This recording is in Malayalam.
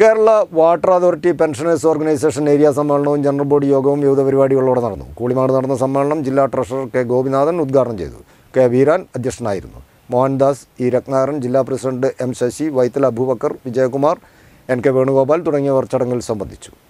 Kerala water authority pensioners organisation area സമ്മേളനവും ജനറൽ ബോഡി യോഗവും വിവിധ പരിപാടികളോടെ നടന്നു കൂളിമാട് നടന്ന സമ്മേളനം ജില്ലാ ട്രഷറർ കെ ഗോപിനാഥൻ ഉദ്ഘാടനം ചെയ്തു കെ വീരാൻ അധ്യക്ഷനായിരുന്നു മോഹൻദാസ് ഇ രത്നാരൻ ജില്ലാ പ്രസിഡന്റ് എം ശശി വൈത്തൽ അബൂബക്കർ വിജയകുമാർ എൻ കെ വേണുഗോപാൽ തുടങ്ങിയവർ ചടങ്ങിൽ സംബന്ധിച്ചു